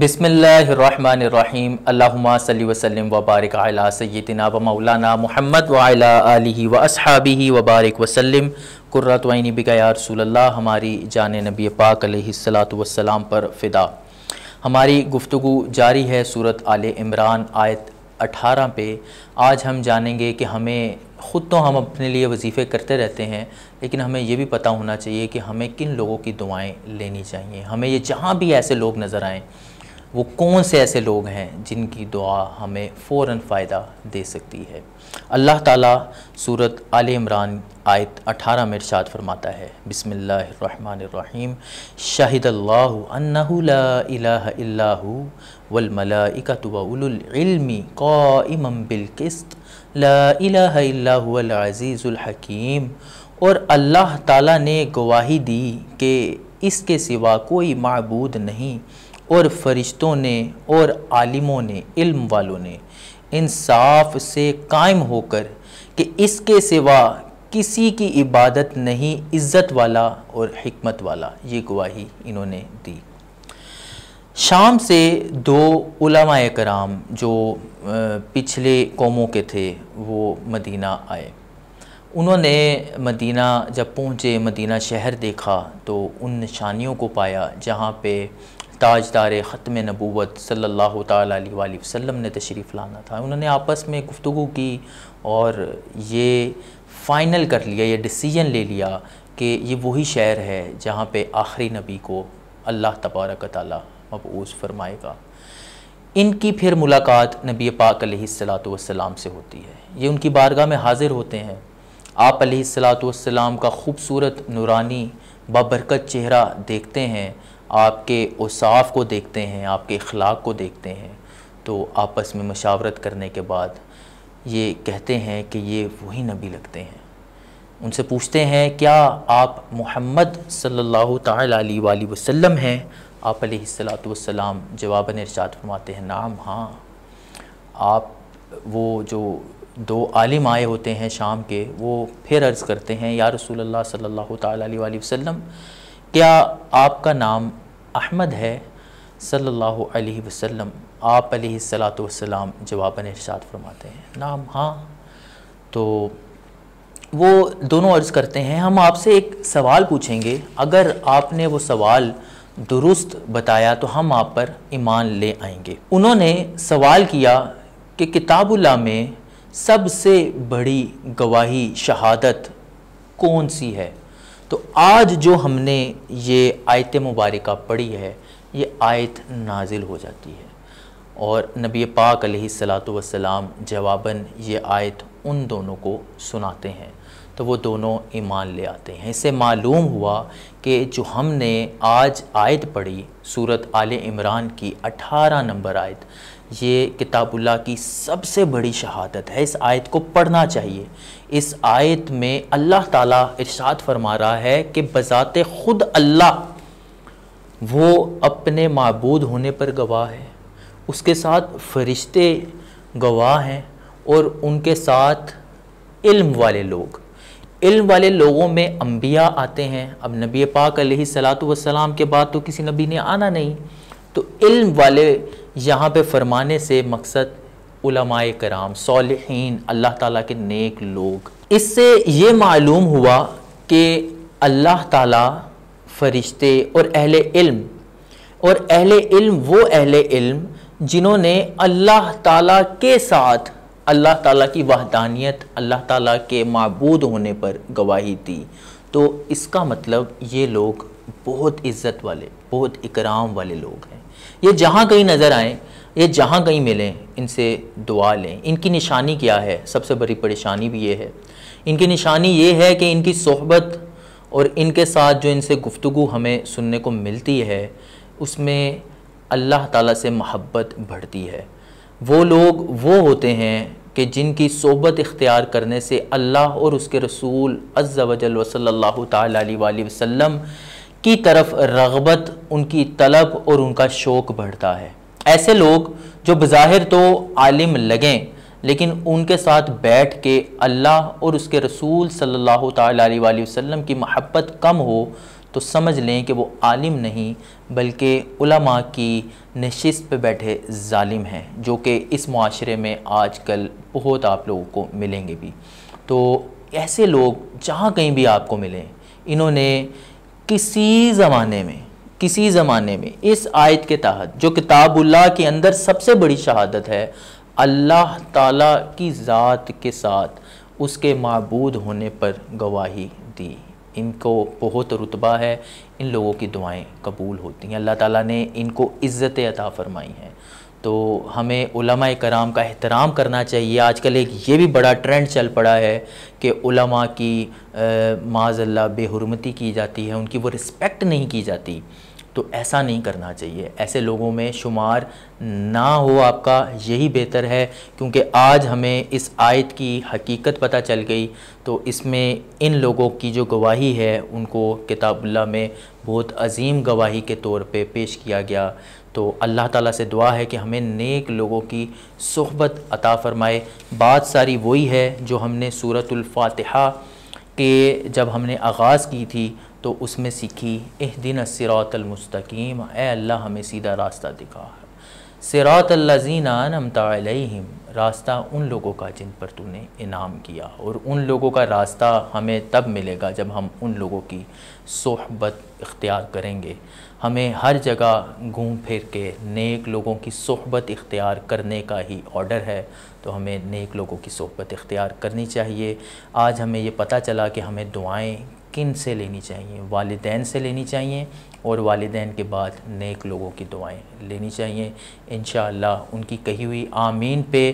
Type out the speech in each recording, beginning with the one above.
بسم اللہ الرحمن الرحیم اللہم صلی وسلم وبارک سیدنا و مولانا محمد وعلی آلہ و اصحابہ وبارک وسلم قرۃۃ وََََََََََََََََََََ بگیا رسول اللہ ہماری جان نبی پاک علیہ السلام پر فدا ہماری گفتگو جاری ہے صورت آل عمران آیت اٹھارہ پہ آج ہم جانیں گے کہ ہمیں خود تو ہم اپنے لئے وظیفے کرتے رہتے ہیں لیکن ہمیں یہ بھی پتہ ہونا چاہیے کہ ہمیں کن لوگوں کی دعائیں لینی چاہیے ہمیں یہ جہاں بھی ایسے لوگ نظر آئیں وہ کون سے ایسے لوگ ہیں جن کی دعا ہمیں فوراً فائدہ دے سکتی ہے اللہ تعالیٰ صورت عمران آیت اٹھارہ ارشاد فرماتا ہے بسم اللہ الرحمن الرحیم شاہد اللہ لا الہ الا الََ بالقسط لا الہ الا بالکست العزیز الحکیم اور اللہ تعالیٰ نے گواہی دی کہ اس کے سوا کوئی معبود نہیں اور فرشتوں نے اور عالموں نے علم والوں نے انصاف سے قائم ہو کر کہ اس کے سوا کسی کی عبادت نہیں عزت والا اور حکمت والا یہ گواہی انہوں نے دی شام سے دو علماء کرام جو پچھلے قوموں کے تھے وہ مدینہ آئے انہوں نے مدینہ جب پہنچے مدینہ شہر دیکھا تو ان نشانیوں کو پایا جہاں پہ تاجدار ختم نبوت صلی اللہ علیہ وآلہ وسلم نے تشریف لانا تھا انہوں نے آپس میں گفتگو کی اور یہ فائنل کر لیا یہ ڈیسیجن لے لیا کہ یہ وہی شہر ہے جہاں پہ آخری نبی کو اللہ تبارک تعالیٰ مبعوض فرمائے گا ان کی پھر ملاقات نبی پاک علیہ السلاۃ سے ہوتی ہے یہ ان کی بارگاہ میں حاضر ہوتے ہیں آپ علیہ السلاۃ کا خوبصورت نورانی بابرکت چہرہ دیکھتے ہیں آپ کے اصاف کو دیکھتے ہیں آپ کے اخلاق کو دیکھتے ہیں تو آپس میں مشاورت کرنے کے بعد یہ کہتے ہیں کہ یہ وہی نبی لگتے ہیں ان سے پوچھتے ہیں کیا آپ محمد صلی اللہ تعالیٰ علیہ وآلہ وسلم ہیں آپ علیہ السلام جواباً ارشاد فرماتے ہیں نام ہاں آپ وہ جو دو عالم آئے ہوتے ہیں شام کے وہ پھر عرض کرتے ہیں یا رسول اللہ صلی اللہ تعالی علیہ وسلم کیا آپ کا نام احمد ہے صلی اللہ علیہ وسلم آپ علیہ السلام وسلام جواب ارشاد فرماتے ہیں نام ہاں تو وہ دونوں عرض کرتے ہیں ہم آپ سے ایک سوال پوچھیں گے اگر آپ نے وہ سوال درست بتایا تو ہم آپ پر ایمان لے آئیں گے انہوں نے سوال کیا کہ کتاب اللہ میں سب سے بڑی گواہی شہادت کون سی ہے تو آج جو ہم نے یہ آیت مبارکہ پڑھی ہے یہ آیت نازل ہو جاتی ہے اور نبی پاک علیہ السلام جواباً یہ آیت ان دونوں کو سناتے ہیں تو وہ دونوں ایمان لے آتے ہیں اسے معلوم ہوا کہ جو ہم نے آج آیت پڑھی سورت آل عمران کی اٹھارہ نمبر آیت یہ کتاب اللہ کی سب سے بڑی شہادت ہے اس آیت کو پڑھنا چاہیے اس آیت میں اللہ تعالیٰ ارشاد فرما رہا ہے کہ بذات خود اللہ وہ اپنے معبود ہونے پر گواہ ہے اس کے ساتھ فرشتے گواہ ہیں اور ان کے ساتھ علم والے لوگ علم والے لوگوں میں انبیاء آتے ہیں اب نبی پاک علیہ السلام کے بعد تو کسی نبی نے آنا نہیں تو علم والے یہاں پہ فرمانے سے مقصد علماء کرام صالحین اللہ تعالیٰ کے نیک لوگ اس سے یہ معلوم ہوا کہ اللہ تعالیٰ فرشتے اور اہل علم اور اہل علم وہ اہل علم جنہوں نے اللہ تعالیٰ کے ساتھ اللہ تعالیٰ کی وحدانیت اللہ تعالیٰ کے معبود ہونے پر گواہی دی تو اس کا مطلب یہ لوگ بہت عزت والے بہت اکرام والے لوگ ہیں یہ جہاں کہیں نظر آئیں یہ جہاں کہیں ملیں ان سے دعا لیں ان کی نشانی کیا ہے سب سے بڑی پریشانی بھی یہ ہے ان کی نشانی یہ ہے کہ ان کی صحبت اور ان کے ساتھ جو ان سے گفتگو ہمیں سننے کو ملتی ہے اس میں اللہ تعالیٰ سے محبت بڑھتی ہے وہ لوگ وہ ہوتے ہیں کہ جن کی صحبت اختیار کرنے سے اللہ اور اس کے رسول و جل و صلی اللہ علیہ وآلہ وسلم کی طرف رغبت ان کی طلب اور ان کا شوق بڑھتا ہے ایسے لوگ جو بظاہر تو عالم لگیں لیکن ان کے ساتھ بیٹھ کے اللہ اور اس کے رسول صلی اللہ علیہ وآلہ وسلم کی محبت کم ہو تو سمجھ لیں کہ وہ عالم نہیں بلکہ علماء کی نشست پہ بیٹھے ظالم ہیں جو کہ اس معاشرے میں آج کل بہت آپ لوگوں کو ملیں گے بھی تو ایسے لوگ جہاں کہیں بھی آپ کو ملیں انہوں نے کسی زمانے میں کسی زمانے میں اس آیت کے تحت جو کتاب اللہ کے اندر سب سے بڑی شہادت ہے اللہ تعالیٰ کی ذات کے ساتھ اس کے معبود ہونے پر گواہی دی ان کو بہت رتبہ ہے ان لوگوں کی دعائیں قبول ہوتی ہیں اللہ تعالیٰ نے ان کو عزت عطا فرمائی ہیں تو ہمیں علماء کرام کا احترام کرنا چاہیے آج کل ایک یہ بھی بڑا ٹرینڈ چل پڑا ہے کہ علماء کی معاذ اللہ بے حرمتی کی جاتی ہے ان کی وہ رسپیکٹ نہیں کی جاتی تو ایسا نہیں کرنا چاہیے ایسے لوگوں میں شمار نہ ہو آپ کا یہی بہتر ہے کیونکہ آج ہمیں اس آیت کی حقیقت پتہ چل گئی تو اس میں ان لوگوں کی جو گواہی ہے ان کو کتاب اللہ میں بہت عظیم گواہی کے طور پہ پیش کیا گیا تو اللہ تعالیٰ سے دعا ہے کہ ہمیں نیک لوگوں کی صحبت عطا فرمائے بات ساری وہی ہے جو ہم نے سورة الفاتحہ کہ جب ہم نے آغاز کی تھی تو اس میں سیکھی اہ دن المستقیم اے اللہ ہمیں سیدھا راستہ دکھا سراط اللہ نم علیہم راستہ ان لوگوں کا جن پر تو نے انعام کیا اور ان لوگوں کا راستہ ہمیں تب ملے گا جب ہم ان لوگوں کی صحبت اختیار کریں گے ہمیں ہر جگہ گھوم پھر کے نیک لوگوں کی صحبت اختیار کرنے کا ہی آرڈر ہے تو ہمیں نیک لوگوں کی صحبت اختیار کرنی چاہیے آج ہمیں یہ پتہ چلا کہ ہمیں دعائیں کن سے لینی چاہیے والدین سے لینی چاہیے اور والدین کے بعد نیک لوگوں کی دعائیں لینی چاہیے انشاءاللہ ان کی کہی ہوئی آمین پہ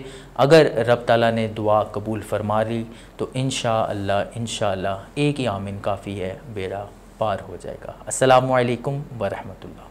اگر رب تعالیٰ نے دعا قبول فرما لی تو انشاءاللہ انشاءاللہ ایک ہی آمین کافی ہے بیرا پار ہو جائے گا السلام علیکم ورحمۃ اللہ